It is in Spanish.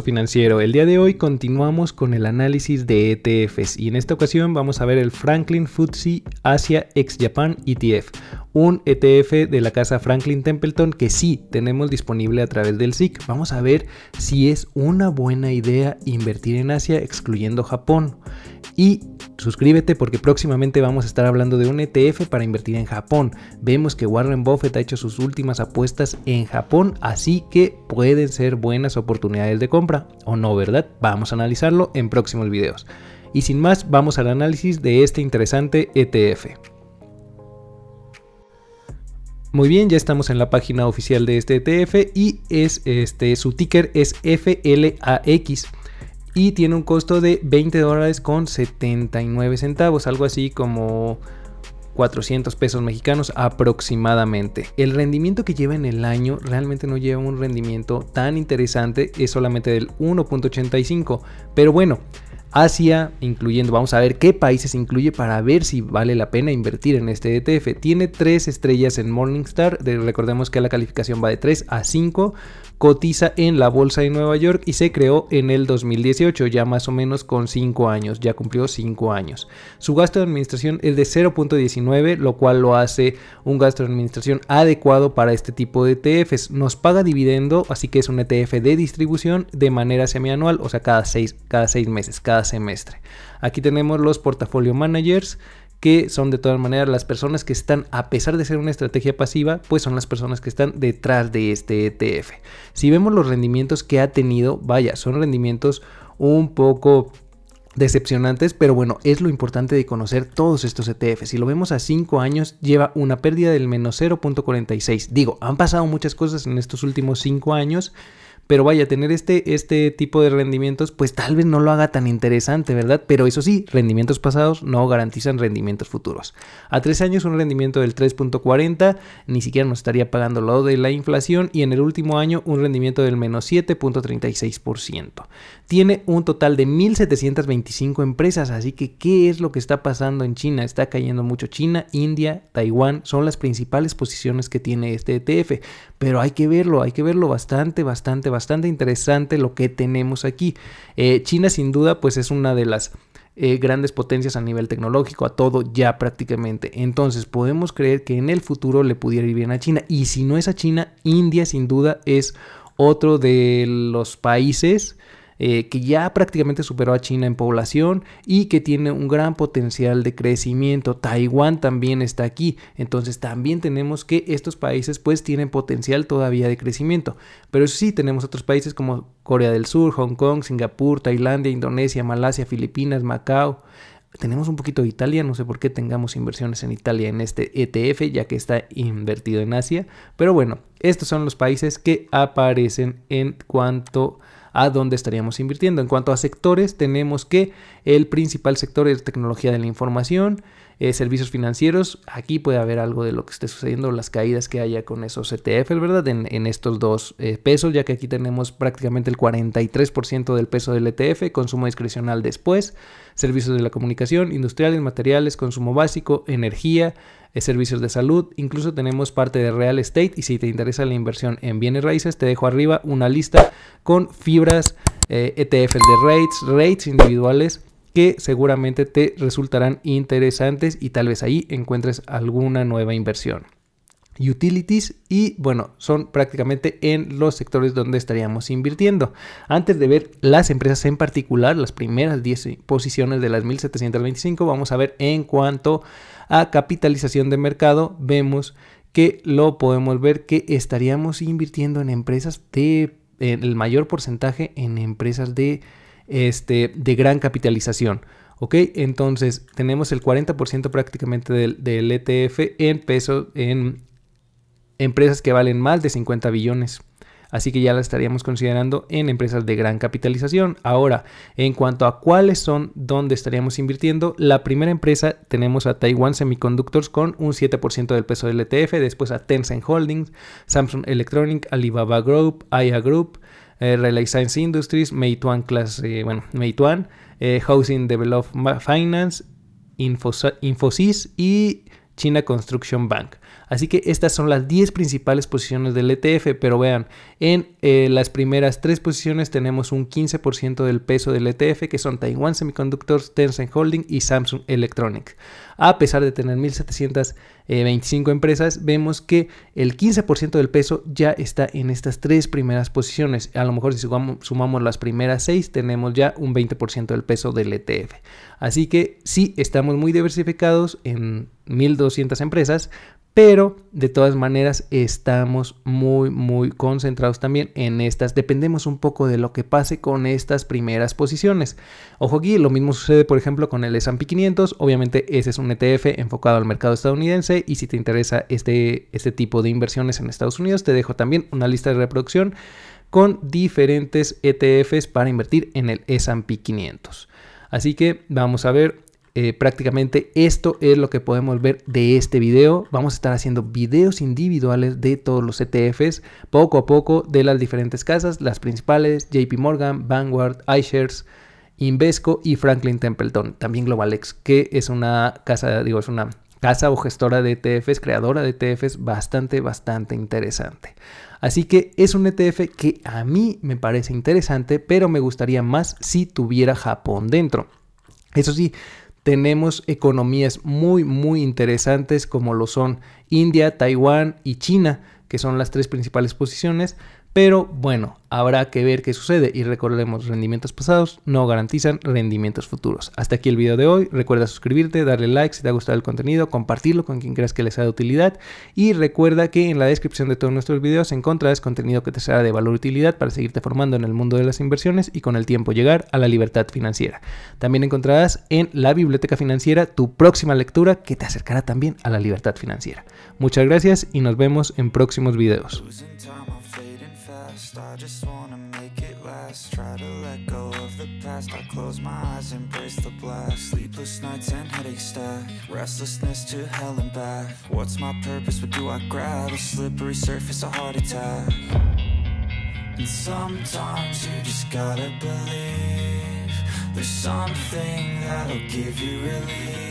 financiero. El día de hoy continuamos con el análisis de ETFs y en esta ocasión vamos a ver el Franklin FTSE Asia Ex Japan ETF, un ETF de la casa Franklin Templeton que sí tenemos disponible a través del SIC. Vamos a ver si es una buena idea invertir en Asia excluyendo Japón. Y suscríbete porque próximamente vamos a estar hablando de un ETF para invertir en Japón. Vemos que Warren Buffett ha hecho sus últimas apuestas en Japón, así que pueden ser buenas oportunidades de compra o no, ¿verdad? Vamos a analizarlo en próximos videos. Y sin más, vamos al análisis de este interesante ETF. Muy bien, ya estamos en la página oficial de este ETF y es este su ticker es FLAX y tiene un costo de 20 dólares con 79 centavos, algo así como 400 pesos mexicanos aproximadamente. El rendimiento que lleva en el año realmente no lleva un rendimiento tan interesante, es solamente del 1.85, pero bueno, Asia, incluyendo, vamos a ver qué países incluye para ver si vale la pena invertir en este ETF. Tiene tres estrellas en Morningstar, recordemos que la calificación va de 3 a 5, cotiza en la Bolsa de Nueva York y se creó en el 2018, ya más o menos con 5 años, ya cumplió 5 años. Su gasto de administración es de 0.19, lo cual lo hace un gasto de administración adecuado para este tipo de ETFs. Nos paga dividendo, así que es un ETF de distribución de manera semianual, o sea, cada 6 cada seis meses, cada semestre. Aquí tenemos los portafolio managers, que son de todas maneras las personas que están, a pesar de ser una estrategia pasiva, pues son las personas que están detrás de este ETF. Si vemos los rendimientos que ha tenido, vaya, son rendimientos un poco decepcionantes, pero bueno, es lo importante de conocer todos estos ETF. Si lo vemos a cinco años, lleva una pérdida del menos 0.46. Digo, han pasado muchas cosas en estos últimos cinco años pero vaya, tener este, este tipo de rendimientos, pues tal vez no lo haga tan interesante, ¿verdad? Pero eso sí, rendimientos pasados no garantizan rendimientos futuros. A tres años un rendimiento del 3.40, ni siquiera nos estaría pagando lo de la inflación y en el último año un rendimiento del menos 7.36%. Tiene un total de 1.725 empresas, así que ¿qué es lo que está pasando en China? Está cayendo mucho China, India, Taiwán, son las principales posiciones que tiene este ETF, pero hay que verlo, hay que verlo bastante, bastante, bastante bastante interesante lo que tenemos aquí. Eh, China sin duda pues es una de las eh, grandes potencias a nivel tecnológico, a todo ya prácticamente. Entonces podemos creer que en el futuro le pudiera ir bien a China. Y si no es a China, India sin duda es otro de los países eh, que ya prácticamente superó a China en población y que tiene un gran potencial de crecimiento. Taiwán también está aquí, entonces también tenemos que estos países pues tienen potencial todavía de crecimiento. Pero sí, tenemos otros países como Corea del Sur, Hong Kong, Singapur, Tailandia, Indonesia, Malasia, Filipinas, Macao, tenemos un poquito de Italia, no sé por qué tengamos inversiones en Italia en este ETF, ya que está invertido en Asia. Pero bueno, estos son los países que aparecen en cuanto a dónde estaríamos invirtiendo. En cuanto a sectores, tenemos que el principal sector es tecnología de la información, eh, servicios financieros. Aquí puede haber algo de lo que esté sucediendo, las caídas que haya con esos ETF, ¿verdad? En, estos dos eh, pesos, ya que aquí tenemos prácticamente el 43% del peso del ETF, consumo discrecional después, servicios de la comunicación, industriales, materiales, consumo básico, energía, eh, servicios de salud, incluso tenemos parte de real estate y si te interesa la inversión en bienes raíces, te dejo arriba una lista con fibras, ETF e de rates, rates individuales que seguramente te resultarán interesantes y tal vez ahí encuentres alguna nueva inversión. Utilities y bueno, son prácticamente en los sectores donde estaríamos invirtiendo. Antes de ver las empresas en particular, las primeras 10 posiciones de las 1725, vamos a ver en cuanto a capitalización de mercado, vemos que lo podemos ver que estaríamos invirtiendo en empresas de el mayor porcentaje en empresas de este, de gran capitalización. ¿Ok? Entonces tenemos el 40% prácticamente del, ETF e en pesos, en empresas que valen más de 50 billones. Así que ya la estaríamos considerando en empresas de gran capitalización. Ahora, en cuanto a cuáles son donde estaríamos invirtiendo, la primera empresa tenemos a Taiwan Semiconductors con un 7% del peso del ETF, después a Tencent Holdings, Samsung Electronic, Alibaba Group, Aya Group, eh, Relay Science Industries, Meituan, Class, eh, bueno, Meituan eh, Housing Development Finance, Infosys y China Construction Bank. Así que estas son las 10 principales posiciones del ETF, pero vean, en eh, las primeras 3 posiciones tenemos un 15% del peso del ETF, que son Taiwan Semiconductors, Tencent Holding y Samsung Electronics. A pesar de tener 1.725 eh, empresas, vemos que el 15% del peso ya está en estas tres primeras posiciones. A lo mejor si sumamos, sumamos las primeras 6, tenemos ya un 20% del peso del ETF. Así que sí, estamos muy diversificados en 1.200 empresas, pero de todas maneras estamos muy muy concentrados también en estas. Dependemos un poco de lo que pase con estas primeras posiciones. Ojo aquí, lo mismo sucede por ejemplo con el S&P 500. Obviamente ese es un ETF enfocado al mercado estadounidense y si te interesa este, este tipo de inversiones en Estados Unidos te dejo también una lista de reproducción con diferentes ETFs para invertir en el S&P 500. Así que vamos a ver eh, prácticamente esto es lo que podemos ver de este video. Vamos a estar haciendo videos individuales de todos los ETFs poco a poco de las diferentes casas, las principales, JP Morgan, Vanguard, iShares, Invesco y Franklin Templeton, también GlobalX que es una casa, digo, es una casa o gestora de ETFs, creadora de ETFs bastante, bastante interesante. Así que es un ETF que a mí me parece interesante, pero me gustaría más si tuviera Japón dentro. Eso sí, tenemos economías muy, muy interesantes como lo son India, Taiwán y China, que son las tres principales posiciones, pero bueno, habrá que ver qué sucede y recordemos, rendimientos pasados no garantizan rendimientos futuros. Hasta aquí el video de hoy, recuerda suscribirte, darle like si te ha gustado el contenido, compartirlo con quien creas que les sea de utilidad y recuerda que en la descripción de todos nuestros videos encontrarás contenido que te será de valor y utilidad para seguirte formando en el mundo de las inversiones y con el tiempo llegar a la libertad financiera. También encontrarás en la biblioteca financiera tu próxima lectura que te acercará también a la libertad financiera. Muchas gracias y nos vemos en próximos videos. just wanna make it last Try to let go of the past I close my eyes, embrace the black Sleepless nights and headache stack Restlessness to hell and back What's my purpose, what do I grab? A slippery surface, a heart attack And sometimes you just gotta believe There's something that'll give you relief